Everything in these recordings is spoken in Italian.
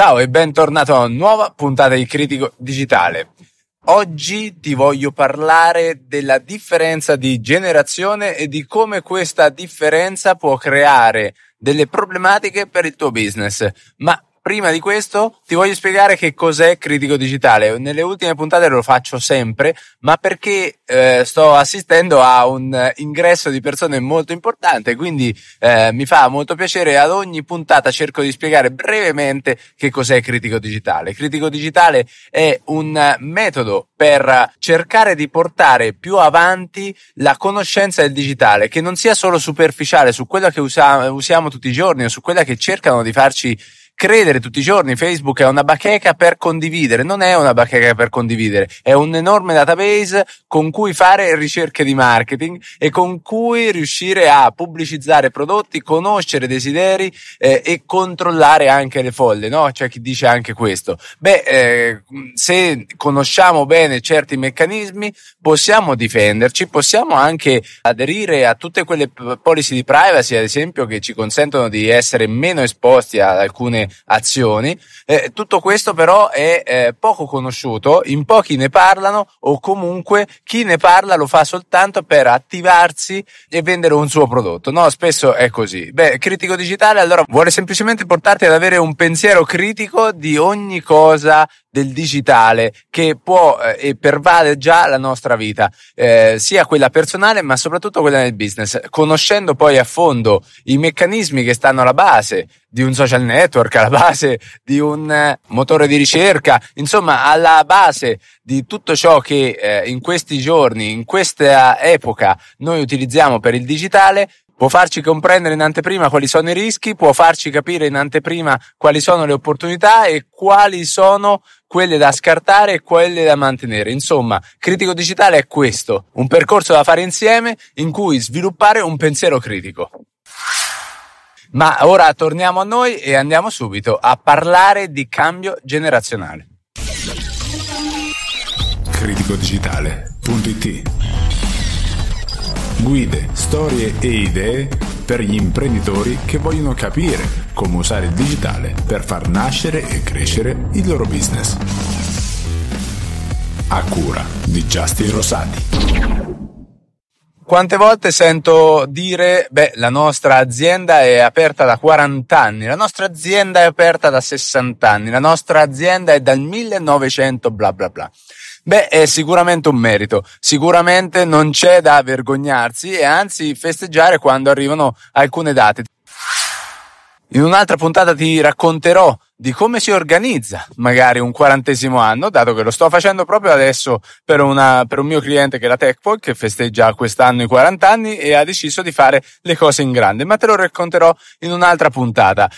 Ciao e bentornato a una nuova puntata di Critico Digitale. Oggi ti voglio parlare della differenza di generazione e di come questa differenza può creare delle problematiche per il tuo business, ma Prima di questo ti voglio spiegare che cos'è critico digitale. Nelle ultime puntate lo faccio sempre, ma perché eh, sto assistendo a un eh, ingresso di persone molto importante, quindi eh, mi fa molto piacere ad ogni puntata cerco di spiegare brevemente che cos'è critico digitale. Critico digitale è un metodo per cercare di portare più avanti la conoscenza del digitale, che non sia solo superficiale su quella che usa- usiamo tutti i giorni o su quella che cercano di farci credere tutti i giorni Facebook è una bacheca per condividere, non è una bacheca per condividere, è un enorme database con cui fare ricerche di marketing e con cui riuscire a pubblicizzare prodotti, conoscere desideri eh, e controllare anche le folle, no? C'è chi dice anche questo. Beh, eh, se conosciamo bene certi meccanismi, possiamo difenderci, possiamo anche aderire a tutte quelle policy di privacy, ad esempio, che ci consentono di essere meno esposti ad alcune azioni. Eh, tutto questo però è eh, poco conosciuto, in pochi ne parlano o comunque chi ne parla lo fa soltanto per attivarsi e vendere un suo prodotto. No, spesso è così. Beh, critico digitale allora vuole semplicemente portarti ad avere un pensiero critico di ogni cosa del digitale che può eh, e pervade già la nostra vita, eh, sia quella personale ma soprattutto quella nel business, conoscendo poi a fondo i meccanismi che stanno alla base di un social network, alla base di un eh, motore di ricerca, insomma alla base di tutto ciò che eh, in questi giorni, in questa epoca noi utilizziamo per il digitale, può farci comprendere in anteprima quali sono i rischi, può farci capire in anteprima quali sono le opportunità e quali sono quelle da scartare e quelle da mantenere. Insomma, critico digitale è questo, un percorso da fare insieme in cui sviluppare un pensiero critico. Ma ora torniamo a noi e andiamo subito a parlare di cambio generazionale. criticodigitale.it Guide, storie e idee per gli imprenditori che vogliono capire come usare il digitale per far nascere e crescere il loro business. A cura di Justin Rosati. Quante volte sento dire, beh, la nostra azienda è aperta da 40 anni, la nostra azienda è aperta da 60 anni, la nostra azienda è dal 1900, bla bla bla. Beh, è sicuramente un merito, sicuramente non c'è da vergognarsi e anzi festeggiare quando arrivano alcune date. In un'altra puntata ti racconterò di come si organizza magari un quarantesimo anno, dato che lo sto facendo proprio adesso per, una, per un mio cliente che è la TechPol, che festeggia quest'anno i 40 anni e ha deciso di fare le cose in grande, ma te lo racconterò in un'altra puntata.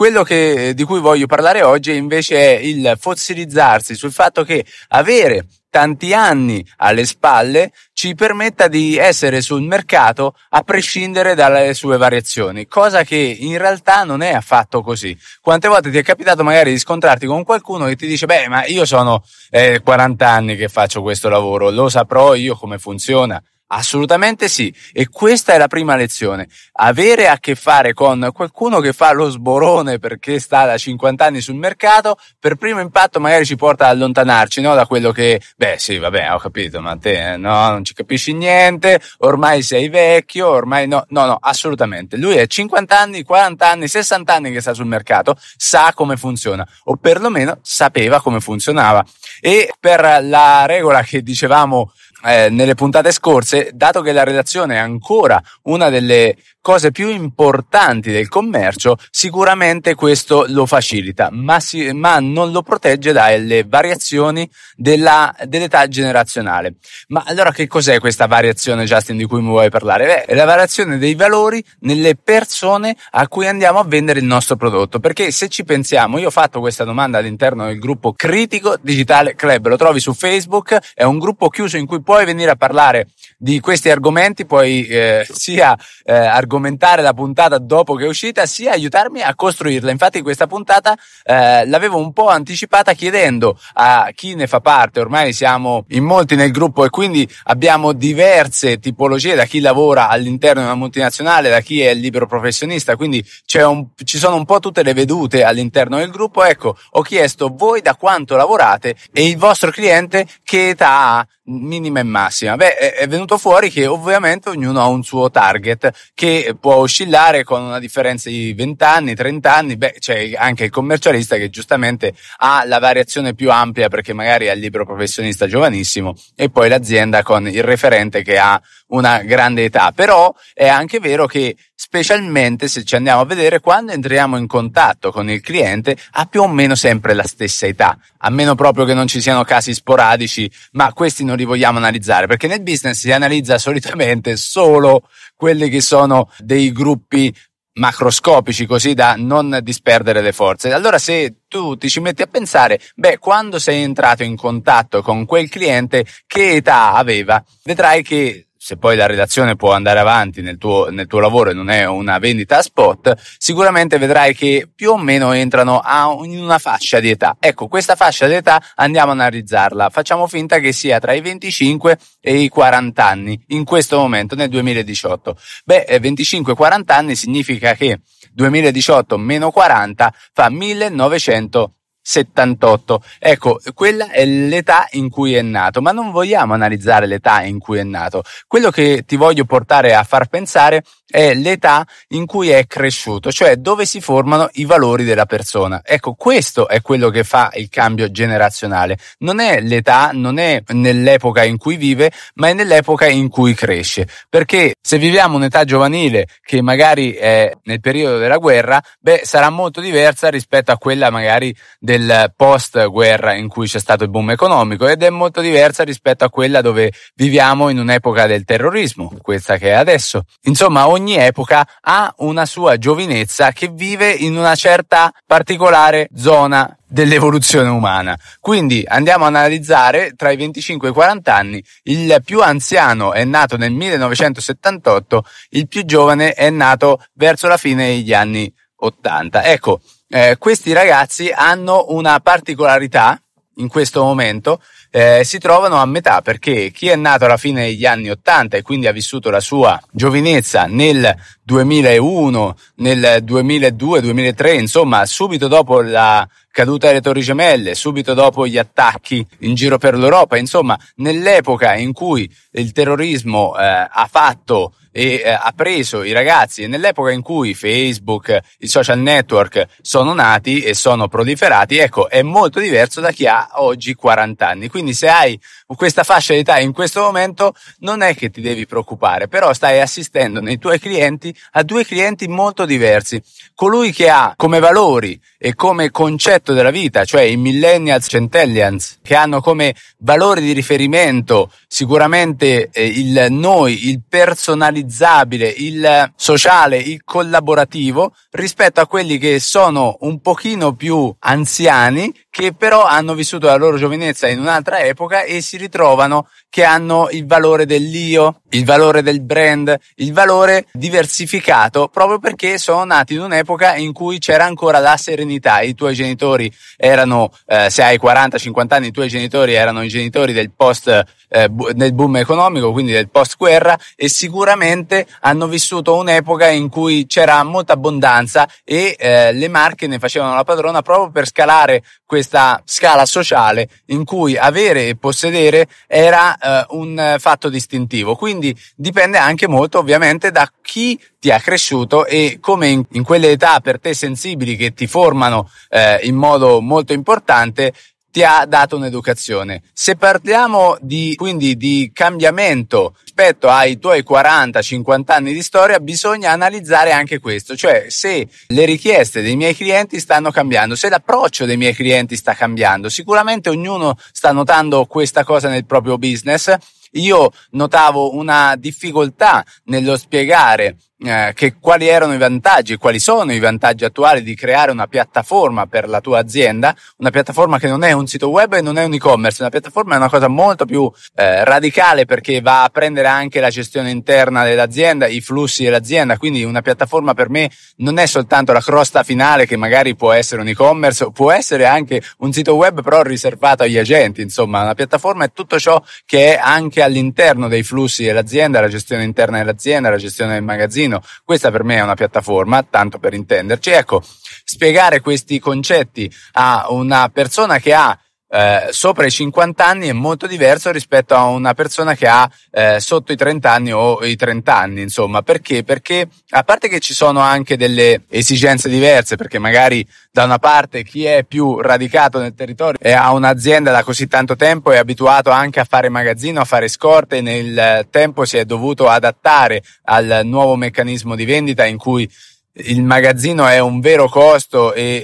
Quello che, eh, di cui voglio parlare oggi invece è il fossilizzarsi sul fatto che avere tanti anni alle spalle ci permetta di essere sul mercato a prescindere dalle sue variazioni, cosa che in realtà non è affatto così. Quante volte ti è capitato magari di scontrarti con qualcuno che ti dice beh ma io sono eh, 40 anni che faccio questo lavoro, lo saprò io come funziona, Assolutamente sì. E questa è la prima lezione. Avere a che fare con qualcuno che fa lo sborone perché sta da 50 anni sul mercato, per primo impatto magari ci porta ad allontanarci, no? Da quello che, beh, sì, vabbè, ho capito, ma te, eh, no, non ci capisci niente, ormai sei vecchio, ormai no, no, no, assolutamente. Lui è 50 anni, 40 anni, 60 anni che sta sul mercato, sa come funziona, o perlomeno sapeva come funzionava. E per la regola che dicevamo eh, nelle puntate scorse, dato che la redazione è ancora una delle cose più importanti del commercio, sicuramente questo lo facilita, ma, si, ma non lo protegge dalle variazioni della, dell'età generazionale. Ma allora che cos'è questa variazione, Justin, di cui mi vuoi parlare? Beh, è la variazione dei valori nelle persone a cui andiamo a vendere il nostro prodotto, perché se ci pensiamo, io ho fatto questa domanda all'interno del gruppo Critico Digitale Club, lo trovi su Facebook, è un gruppo chiuso in cui puoi venire a parlare di questi argomenti, puoi eh, sia eh, argomentare la puntata dopo che è uscita, sia aiutarmi a costruirla. Infatti questa puntata eh, l'avevo un po' anticipata chiedendo a chi ne fa parte, ormai siamo in molti nel gruppo e quindi abbiamo diverse tipologie da chi lavora all'interno di una multinazionale, da chi è libero professionista, quindi c'è un, ci sono un po' tutte le vedute all'interno del gruppo. Ecco, ho chiesto voi da quanto lavorate e il vostro cliente che età ha minima e massima? Beh, è venuto fuori che ovviamente ognuno ha un suo target che può oscillare con una differenza di 20 anni, 30 anni. Beh, c'è anche il commercialista che giustamente ha la variazione più ampia perché magari ha il libro professionista giovanissimo e poi l'azienda con il referente che ha una grande età. Però è anche vero che specialmente se ci andiamo a vedere quando entriamo in contatto con il cliente ha più o meno sempre la stessa età, a meno proprio che non ci siano casi sporadici, ma questi non li vogliamo analizzare perché nel business si analizza solitamente solo quelli che sono dei gruppi macroscopici così da non disperdere le forze. Allora se tu ti ci metti a pensare, beh, quando sei entrato in contatto con quel cliente, che età aveva, vedrai che se poi la relazione può andare avanti nel tuo, nel tuo, lavoro e non è una vendita a spot, sicuramente vedrai che più o meno entrano a, in una fascia di età. Ecco, questa fascia di età andiamo a analizzarla. Facciamo finta che sia tra i 25 e i 40 anni, in questo momento, nel 2018. Beh, 25-40 eh, anni significa che 2018 meno 40 fa 1900 78. Ecco, quella è l'età in cui è nato, ma non vogliamo analizzare l'età in cui è nato. Quello che ti voglio portare a far pensare è l'età in cui è cresciuto, cioè dove si formano i valori della persona. Ecco, questo è quello che fa il cambio generazionale. Non è l'età, non è nell'epoca in cui vive, ma è nell'epoca in cui cresce. Perché se viviamo un'età giovanile che magari è nel periodo della guerra, beh, sarà molto diversa rispetto a quella magari del post guerra in cui c'è stato il boom economico ed è molto diversa rispetto a quella dove viviamo in un'epoca del terrorismo, questa che è adesso. Insomma, ogni ogni epoca ha una sua giovinezza che vive in una certa particolare zona dell'evoluzione umana. Quindi andiamo a analizzare tra i 25 e i 40 anni, il più anziano è nato nel 1978, il più giovane è nato verso la fine degli anni 80. Ecco, eh, questi ragazzi hanno una particolarità in questo momento eh, si trovano a metà perché chi è nato alla fine degli anni 80 e quindi ha vissuto la sua giovinezza nel 2001, nel 2002, 2003, insomma subito dopo la caduta delle Torri Gemelle, subito dopo gli attacchi in giro per l'Europa, insomma nell'epoca in cui il terrorismo eh, ha fatto e eh, ha preso i ragazzi e nell'epoca in cui Facebook, i social network sono nati e sono proliferati, ecco, è molto diverso da chi ha oggi 40 anni. Quindi se hai questa fascia d'età in questo momento non è che ti devi preoccupare, però stai assistendo nei tuoi clienti a due clienti molto diversi. Colui che ha come valori e come concetto della vita, cioè i millennials, centellians, che hanno come valori di riferimento sicuramente eh, il noi, il personalizzabile, il sociale, il collaborativo, rispetto a quelli che sono un pochino più anziani, che però hanno vissuto la loro giovinezza in un'altra epoca e si ritrovano che hanno il valore dell'io, il valore del brand, il valore diversificato, proprio perché sono nati in un'epoca in cui c'era ancora la serenità. I tuoi genitori erano, eh, se hai 40-50 anni, i tuoi genitori erano i genitori del post, eh, del boom economico, quindi del post guerra, e sicuramente hanno vissuto un'epoca in cui c'era molta abbondanza e eh, le marche ne facevano la padrona proprio per scalare questa scala sociale in cui avere e possedere era eh, un eh, fatto distintivo. Quindi dipende anche molto ovviamente da chi ti ha cresciuto e come in, in quelle età per te sensibili che ti formano eh, in modo molto importante ti ha dato un'educazione. Se parliamo di, quindi di cambiamento rispetto ai tuoi 40-50 anni di storia, bisogna analizzare anche questo, cioè se le richieste dei miei clienti stanno cambiando, se l'approccio dei miei clienti sta cambiando. Sicuramente ognuno sta notando questa cosa nel proprio business. Io notavo una difficoltà nello spiegare eh, che, quali erano i vantaggi e quali sono i vantaggi attuali di creare una piattaforma per la tua azienda, una piattaforma che non è un sito web e non è un e-commerce, una piattaforma è una cosa molto più eh, radicale perché va a prendere anche la gestione interna dell'azienda, i flussi dell'azienda, quindi una piattaforma per me non è soltanto la crosta finale che magari può essere un e-commerce, può essere anche un sito web però riservato agli agenti, insomma una piattaforma è tutto ciò che è anche all'interno dei flussi dell'azienda, la gestione interna dell'azienda, la gestione del magazzino, Torino. Questa per me è una piattaforma, tanto per intenderci. Ecco, spiegare questi concetti a una persona che ha eh, sopra i 50 anni è molto diverso rispetto a una persona che ha eh, sotto i 30 anni o i 30 anni, insomma, perché? Perché a parte che ci sono anche delle esigenze diverse, perché magari da una parte chi è più radicato nel territorio e ha un'azienda da così tanto tempo è abituato anche a fare magazzino, a fare scorte, nel tempo si è dovuto adattare al nuovo meccanismo di vendita in cui il magazzino è un vero costo e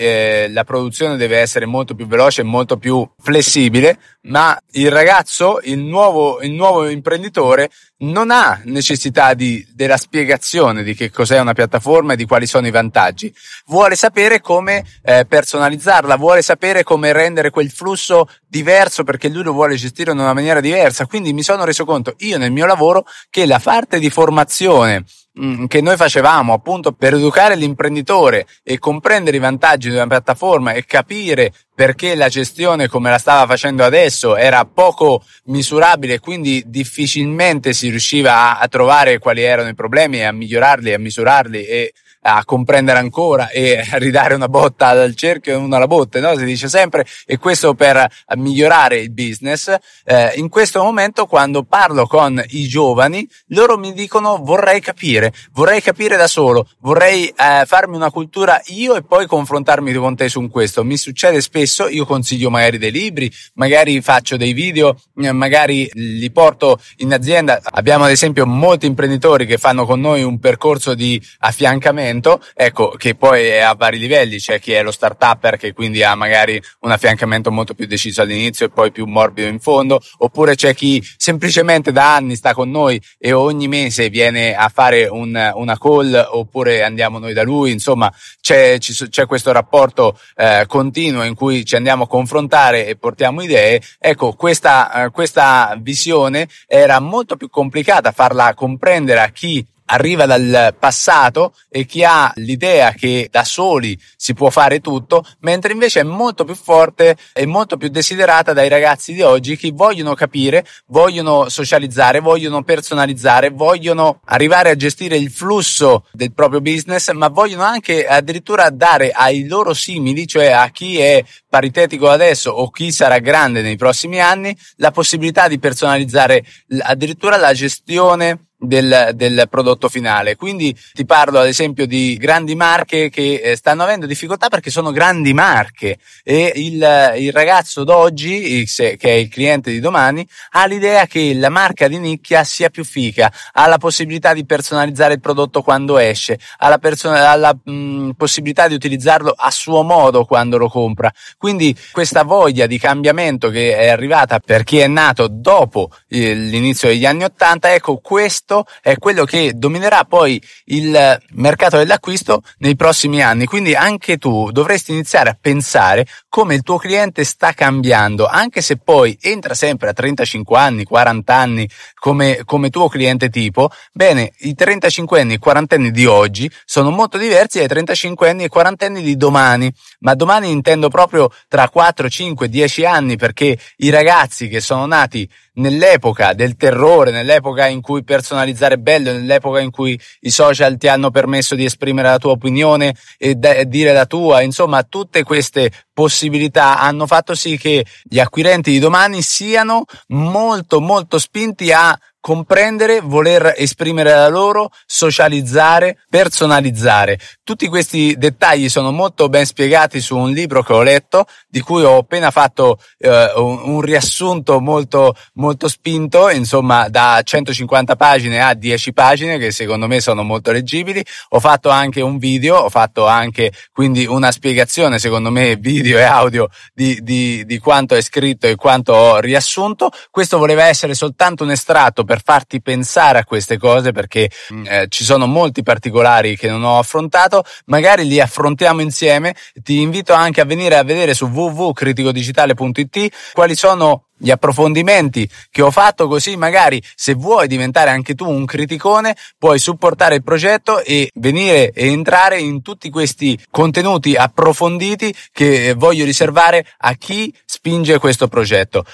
eh, la produzione deve essere molto più veloce e molto più flessibile, ma il ragazzo, il nuovo, il nuovo imprenditore, non ha necessità di, della spiegazione di che cos'è una piattaforma e di quali sono i vantaggi. Vuole sapere come eh, personalizzarla, vuole sapere come rendere quel flusso diverso perché lui lo vuole gestire in una maniera diversa. Quindi mi sono reso conto io nel mio lavoro che la parte di formazione Mm, che noi facevamo appunto per educare l'imprenditore e comprendere i vantaggi di una piattaforma e capire perché la gestione come la stava facendo adesso era poco misurabile e quindi difficilmente si riusciva a, a, trovare quali erano i problemi e a migliorarli, a misurarli e a comprendere ancora e a ridare una botta al cerchio e una alla botte, no? si dice sempre, e questo per migliorare il business. Eh, in questo momento quando parlo con i giovani, loro mi dicono vorrei capire, vorrei capire da solo, vorrei eh, farmi una cultura io e poi confrontarmi con te su questo. Mi succede spesso, io consiglio magari dei libri, magari faccio dei video, eh, magari li porto in azienda. Abbiamo ad esempio molti imprenditori che fanno con noi un percorso di affiancamento l'affiancamento, ecco, che poi è a vari livelli, c'è chi è lo start-upper che quindi ha magari un affiancamento molto più deciso all'inizio e poi più morbido in fondo, oppure c'è chi semplicemente da anni sta con noi e ogni mese viene a fare un, una call oppure andiamo noi da lui, insomma c'è, c'è questo rapporto eh, continuo in cui ci andiamo a confrontare e portiamo idee, ecco questa, eh, questa visione era molto più complicata farla comprendere a chi arriva dal passato e chi ha l'idea che da soli si può fare tutto, mentre invece è molto più forte e molto più desiderata dai ragazzi di oggi che vogliono capire, vogliono socializzare, vogliono personalizzare, vogliono arrivare a gestire il flusso del proprio business, ma vogliono anche addirittura dare ai loro simili, cioè a chi è paritetico adesso o chi sarà grande nei prossimi anni, la possibilità di personalizzare addirittura la gestione del, del, prodotto finale. Quindi ti parlo ad esempio di grandi marche che eh, stanno avendo difficoltà perché sono grandi marche e il, il ragazzo d'oggi, che è il cliente di domani, ha l'idea che la marca di nicchia sia più fica, ha la possibilità di personalizzare il prodotto quando esce, ha la, person- ha la mh, possibilità di utilizzarlo a suo modo quando lo compra. Quindi questa voglia di cambiamento che è arrivata per chi è nato dopo eh, l'inizio degli anni Ottanta, ecco questo questo è quello che dominerà poi il mercato dell'acquisto nei prossimi anni. Quindi anche tu dovresti iniziare a pensare come il tuo cliente sta cambiando, anche se poi entra sempre a 35 anni, 40 anni come, come tuo cliente tipo. Bene, i 35 anni e i 40 anni di oggi sono molto diversi dai 35 anni e 40 anni di domani, ma domani intendo proprio tra 4, 5, 10 anni perché i ragazzi che sono nati nell'epoca del terrore, nell'epoca in cui personalizzare è bello, nell'epoca in cui i social ti hanno permesso di esprimere la tua opinione e, de- dire la tua, insomma, tutte queste possibilità hanno fatto sì che gli acquirenti di domani siano molto molto spinti a comprendere, voler esprimere la loro, socializzare, personalizzare. Tutti questi dettagli sono molto ben spiegati su un libro che ho letto, di cui ho appena fatto eh, un, un, riassunto molto, molto spinto, insomma da 150 pagine a 10 pagine, che secondo me sono molto leggibili. Ho fatto anche un video, ho fatto anche quindi una spiegazione, secondo me, video e audio di, di, di quanto è scritto e quanto ho riassunto. Questo voleva essere soltanto un estratto per farti pensare a queste cose, perché mm, eh, ci sono molti particolari che non ho affrontato mercato, magari li affrontiamo insieme. Ti invito anche a venire a vedere su www.criticodigitale.it quali sono gli approfondimenti che ho fatto così magari se vuoi diventare anche tu un criticone puoi supportare il progetto e venire e entrare in tutti questi contenuti approfonditi che voglio riservare a chi spinge questo progetto.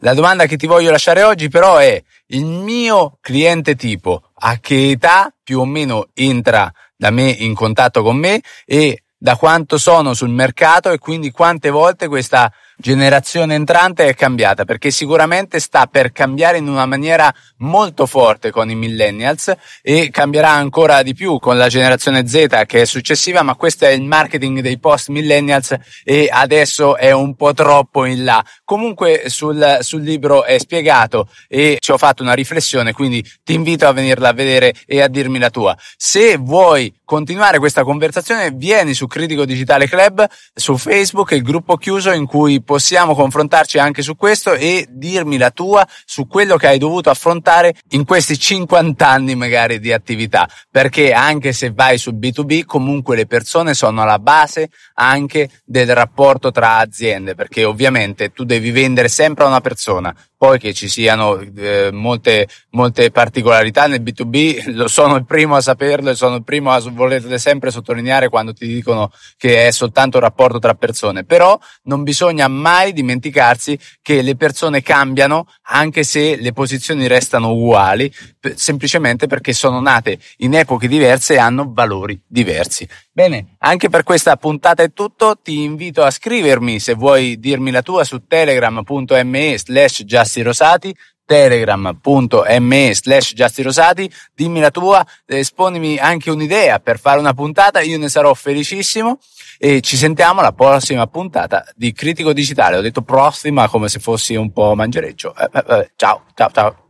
La domanda che ti voglio lasciare oggi però è il mio cliente tipo a che età più o meno entra da me in contatto con me e da quanto sono sul mercato e quindi quante volte questa generazione entrante è cambiata perché sicuramente sta per cambiare in una maniera molto forte con i millennials e cambierà ancora di più con la generazione Z che è successiva, ma questo è il marketing dei post millennials e adesso è un po' troppo in là. Comunque sul, sul libro è spiegato e ci ho fatto una riflessione, quindi ti invito a venirla a vedere e a dirmi la tua. Se vuoi continuare questa conversazione, vieni su Critico Digitale Club su Facebook, il gruppo chiuso in cui possiamo confrontarci anche su questo e dirmi la tua su quello che hai dovuto affrontare in questi 50 anni magari di attività, perché anche se vai sul B2B comunque le persone sono alla base anche del rapporto tra aziende, perché ovviamente tu devi vendere sempre a una persona, poi che ci siano eh, molte, molte particolarità nel B2B, lo sono il primo a saperlo e sono il primo a volerle sempre sottolineare quando ti dicono che è soltanto un rapporto tra persone, però non bisogna mai dimenticarsi che le persone cambiano anche se le posizioni restano uguali, semplicemente perché sono nate in epoche diverse e hanno valori diversi. Bene, anche per questa puntata è tutto, ti invito a scrivermi se vuoi dirmi la tua su telegram.me slash giassirosati telegram.me slash giastirosati dimmi la tua esponimi eh, anche un'idea per fare una puntata io ne sarò felicissimo e ci sentiamo alla prossima puntata di Critico Digitale ho detto prossima come se fossi un po' mangereccio eh, eh, eh, ciao ciao ciao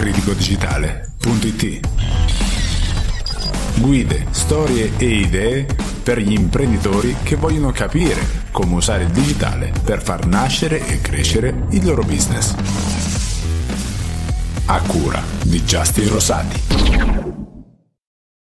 Digitale.it guide, storie e idee per gli imprenditori che vogliono capire come usare il digitale per far nascere e crescere il loro business. A cura di Justin Rosati.